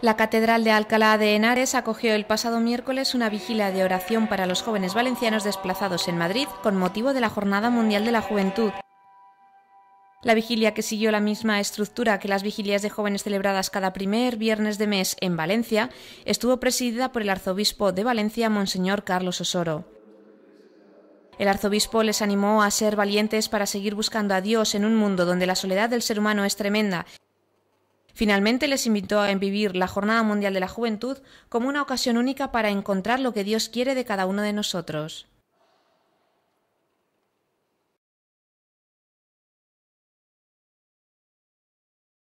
La Catedral de Alcalá de Henares acogió el pasado miércoles una vigilia de oración para los jóvenes valencianos desplazados en Madrid con motivo de la Jornada Mundial de la Juventud. La vigilia que siguió la misma estructura que las vigilias de jóvenes celebradas cada primer viernes de mes en Valencia estuvo presidida por el arzobispo de Valencia, Monseñor Carlos Osoro. El arzobispo les animó a ser valientes para seguir buscando a Dios en un mundo donde la soledad del ser humano es tremenda Finalmente les invitó a vivir la Jornada Mundial de la Juventud como una ocasión única para encontrar lo que Dios quiere de cada uno de nosotros.